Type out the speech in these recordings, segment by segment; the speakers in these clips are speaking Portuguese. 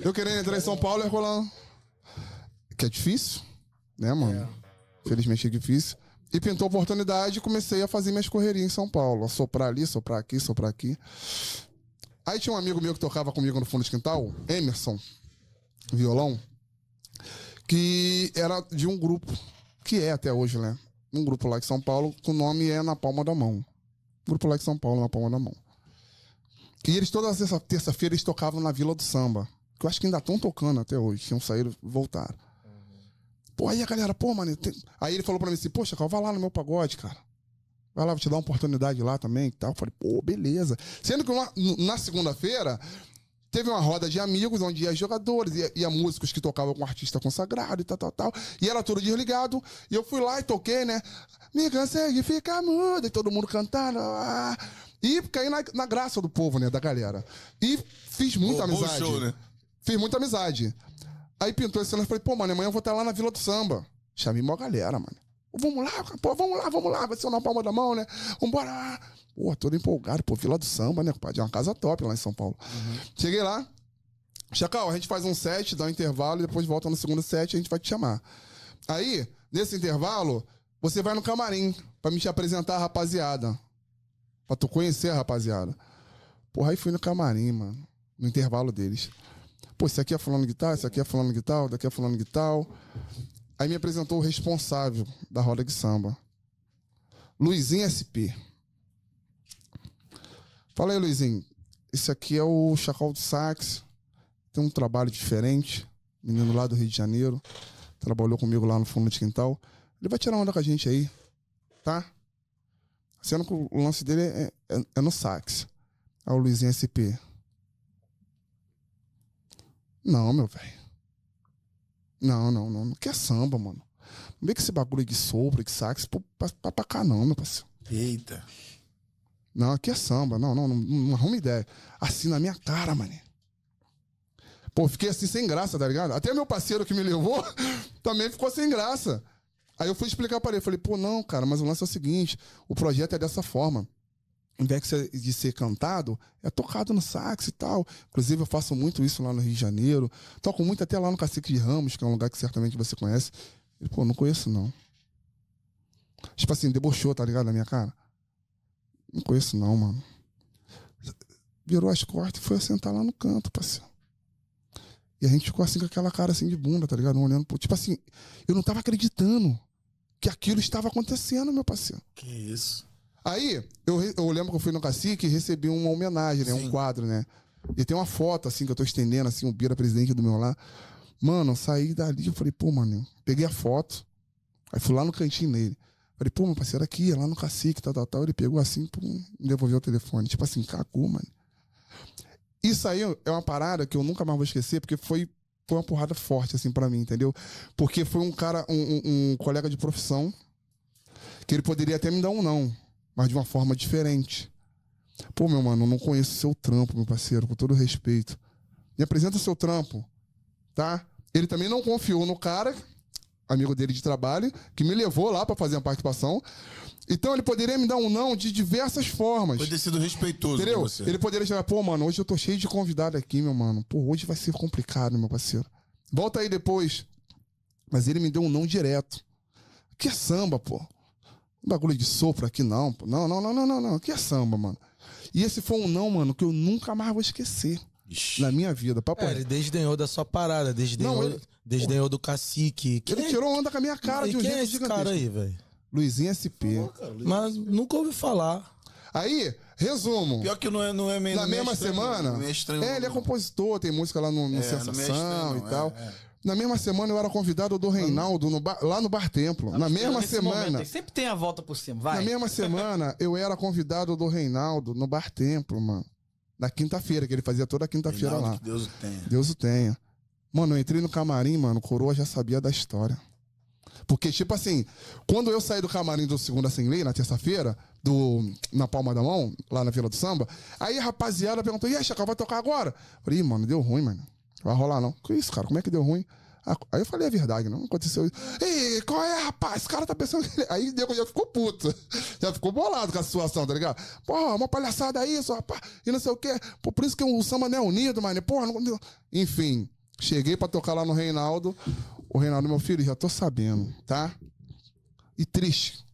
Eu querendo entrar em São Paulo ia rolar. Que é difícil, né, mano? É. Felizmente é difícil. E pintou a oportunidade e comecei a fazer minhas correrias em São Paulo. A soprar ali, soprar aqui, soprar aqui. Aí tinha um amigo meu que tocava comigo no fundo de quintal, Emerson, violão, que era de um grupo, que é até hoje, né? Um grupo lá de São Paulo, que o nome é Na Palma da Mão. Grupo lá de São Paulo, Na Palma da Mão. E eles, toda terça-feira, eles tocavam na Vila do Samba que eu acho que ainda estão tocando até hoje, tinham saído, voltaram. Pô, aí a galera, pô, mano. Tem... Aí ele falou pra mim assim, poxa, Cal, vai lá no meu pagode, cara. Vai lá, vou te dar uma oportunidade lá também e tal. Eu falei, pô, beleza. Sendo que uma, na segunda-feira teve uma roda de amigos onde ia jogadores, ia, ia músicos que tocavam com um artista consagrado e tal, tal, tal. E era tudo desligado. E eu fui lá e toquei, né? Me consegue ficar mudo, E todo mundo cantando. Ah. E caí na, na, graça do povo, né? Da galera. E fiz muita amizade. Bom show, né? Fiz muita amizade. Aí pintou esse cenário e falei, pô, mano, amanhã eu vou estar lá na Vila do Samba. Chamei mó galera, mano. Vamos lá, pô, vamos lá, vamos lá. Vai ser uma palma da mão, né? Vambora. Pô, todo empolgado, pô, Vila do Samba, né, compadre? É uma casa top lá em São Paulo. Uhum. Cheguei lá. Chacal, a gente faz um set, dá um intervalo e depois volta no segundo set e a gente vai te chamar. Aí, nesse intervalo, você vai no camarim para me te apresentar a rapaziada. Pra tu conhecer a rapaziada. Porra, aí fui no camarim, mano. No intervalo deles. Pô, esse aqui é fulano de tal, esse aqui é fulano de tal, daqui é fulano de tal. Aí me apresentou o responsável da roda de samba. Luizinho SP. Fala aí, Luizinho. Esse aqui é o Chacal do Sax. Tem um trabalho diferente. Menino lá do Rio de Janeiro. Trabalhou comigo lá no fundo de quintal. Ele vai tirar onda com a gente aí, tá? Sendo que o lance dele é, é, é no sax. Aí o Luizinho SP. Não, meu velho. Não, não, não. Não quer samba, mano. Não vê que esse bagulho de sopro, de sax, pra, pra, cá não, meu parceiro. Eita. Não, aqui é samba. Não, não, não, não arruma ideia. Assim na minha cara, mané. Pô, fiquei assim sem graça, tá ligado? Até meu parceiro que me levou também ficou sem graça. Aí eu fui explicar para ele. Falei, pô, não, cara, mas o lance é o seguinte: o projeto é dessa forma invés de ser cantado, é tocado no sax e tal. Inclusive, eu faço muito isso lá no Rio de Janeiro. Toco muito até lá no Cacique de Ramos, que é um lugar que certamente você conhece. Ele, pô, não conheço não. Tipo assim, debochou, tá ligado? Na minha cara. Não conheço não, mano. Virou as costas e foi sentar lá no canto, parceiro. E a gente ficou assim com aquela cara assim de bunda, tá ligado? olhando Tipo assim, eu não tava acreditando que aquilo estava acontecendo, meu parceiro. Que isso. Aí, eu, eu lembro que eu fui no Cacique e recebi uma homenagem, né? Sim. Um quadro, né? E tem uma foto, assim, que eu tô estendendo, assim, o Bira presidente do meu lá. Mano, eu saí dali, eu falei, pô, mano, peguei a foto. Aí fui lá no cantinho dele. Falei, pô, meu parceiro, aqui, é lá no cacique, tal, tal, tal. Ele pegou assim, pum, devolveu o telefone. Tipo assim, cagou, mano. Isso aí é uma parada que eu nunca mais vou esquecer, porque foi, foi uma porrada forte, assim, para mim, entendeu? Porque foi um cara, um, um, um colega de profissão, que ele poderia até me dar um não mas de uma forma diferente. Pô, meu mano, eu não conheço seu trampo, meu parceiro, com todo respeito. Me apresenta seu trampo, tá? Ele também não confiou no cara, amigo dele de trabalho, que me levou lá para fazer a participação. Então ele poderia me dar um não de diversas formas. Poderia ter sido respeitoso Entendeu? com você. Ele poderia chamar, pô, mano, hoje eu tô cheio de convidado aqui, meu mano. Pô, hoje vai ser complicado, meu parceiro. Volta aí depois. Mas ele me deu um não direto. Que é samba, pô bagulho de sopro aqui, não. Não, não, não, não, não, não. Aqui é samba, mano. E esse foi um não, mano, que eu nunca mais vou esquecer. Ixi. Na minha vida, papo. É, ele desdenhou da sua parada, desdenhou, não, ele... desdenhou do cacique. Quem ele é tirou onda com a minha cara e de um quem jeito é, é esse gigantesco. cara aí, velho? Luizinho SP. Tá cara, Luizinho. Mas nunca ouvi falar. Aí, resumo. Pior que não é, não é meio. Na é mesma estranho, semana. é, estranho, é, ele é compositor, tem música lá no, no é, Sensação estranho, e tal. Na mesma semana eu era convidado do Reinaldo no bar, lá no Bar Templo. na mesma semana. Momento, sempre tem a volta por cima, vai. Na mesma semana eu era convidado do Reinaldo no Bar Templo, mano. Na quinta-feira, que ele fazia toda quinta-feira lá. Deus o tenha. Deus o tenha. Mano, eu entrei no camarim, mano, o coroa já sabia da história. Porque, tipo assim, quando eu saí do camarim do Segunda Sem Lei, na terça-feira, do na palma da mão, lá na Vila do Samba, aí a rapaziada perguntou: e aí, Chacal, vai tocar agora? Eu falei, mano, deu ruim, mano. Vai rolar não. Que isso, cara? Como é que deu ruim? Ah, aí eu falei a verdade, não aconteceu isso. Ei, qual é, rapaz? Esse cara tá pensando. Que... Aí Diego já ficou puto. Já ficou bolado com a situação, tá ligado? Porra, uma palhaçada isso, rapaz. E não sei o quê. por isso que o samba não é unido, mano. Porra, não... Enfim, cheguei pra tocar lá no Reinaldo. O Reinaldo, meu filho, já tô sabendo, tá? E triste.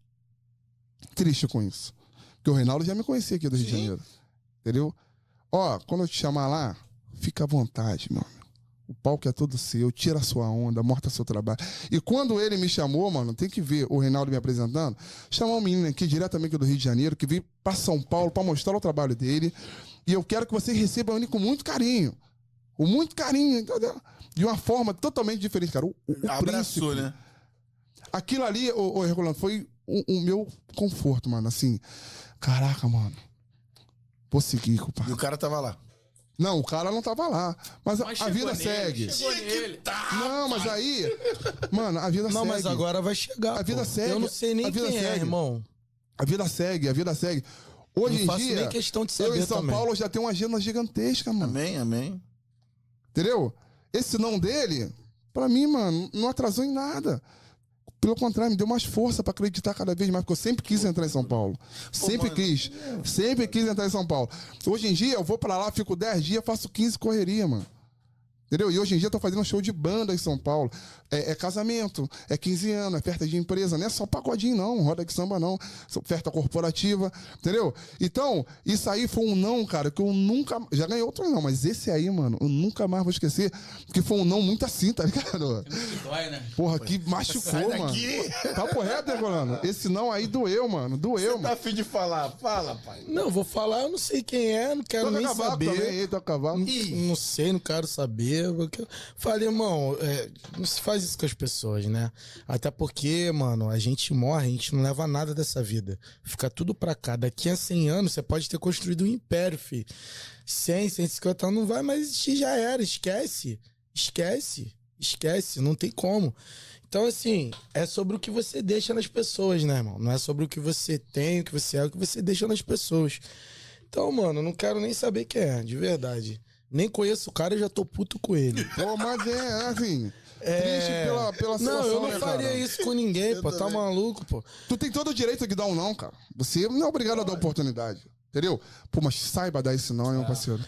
Triste com isso. Porque o Reinaldo já me conhecia aqui do Rio Sim. de Janeiro. Entendeu? Ó, quando eu te chamar lá, fica à vontade, meu amigo o palco é todo seu, tira a sua onda, morta seu trabalho. E quando ele me chamou, mano, tem que ver o Reinaldo me apresentando, chamou um menino aqui diretamente do Rio de Janeiro, que veio para São Paulo para mostrar o trabalho dele. E eu quero que você receba ele com muito carinho. Com muito carinho, entendeu? De uma forma totalmente diferente, cara. O, o Abraçou, né? Aquilo ali, o, o Herculano, foi o, o meu conforto, mano. Assim, caraca, mano. Vou seguir, compadre. E o cara tava lá. Não, o cara não tava lá. Mas, a, mas a vida nele, segue. Tá, não, mas aí. Mano, a vida não, segue. Não, mas agora vai chegar. A vida pô. segue. Eu não sei nem a vida quem é, segue. é, irmão. A vida segue, a vida segue. Hoje não em dia. Nem questão de saber eu em São também. Paulo já tenho uma agenda gigantesca, mano. Amém, amém. Entendeu? Esse não dele, pra mim, mano, não atrasou em nada. Pelo contrário, me deu mais força para acreditar cada vez mais, porque eu sempre quis entrar em São Paulo. Sempre quis. É. Sempre quis entrar em São Paulo. Hoje em dia, eu vou para lá, fico 10 dias, faço 15 correria, mano. Entendeu? E hoje em dia estou fazendo show de banda em São Paulo. É, é, casamento, é 15 anos, é festa de empresa, não é só pagodinho, não, roda de samba, não. Oferta corporativa, entendeu? Então, isso aí foi um não, cara, que eu nunca. Já ganhei outro não, mas esse aí, mano, eu nunca mais vou esquecer. Porque foi um não muito assim, tá ligado? É dói, né? Porra, que machucou, Sai mano. Daqui. Tá Papo reto, né, mano? Esse não aí doeu, mano. Doeu, Você tá mano. tá afim de falar? Fala, pai. Não, vou falar, eu não sei quem é, não quero tô nem saber. Também, tô cavalo. Não, não sei, não quero saber emprego. Que eu falei, irmão, é, não se faz isso com as pessoas, né? Até porque, mano, a gente morre, a gente não leva nada dessa vida. Fica tudo pra cá. Daqui a 100 anos você pode ter construído um império, fi. 100, 150 anos não vai mais existir, já era. Esquece. Esquece. Esquece. Não tem como. Então, assim, é sobre o que você deixa nas pessoas, né, irmão? Não é sobre o que você tem, o que você é, o que você deixa nas pessoas. Então, mano, não quero nem saber quem é, de verdade. Nem conheço o cara e já tô puto com ele. Pô, mas é, é, assim. É... Triste pela, pela situação, Não, eu não né, faria cara? isso com ninguém, pô. Tá maluco, pô. Tu tem todo o direito de dar um não, cara. Você não é obrigado a dar é. oportunidade. Entendeu? Pô, mas saiba dar esse não, é. meu é. parceiro.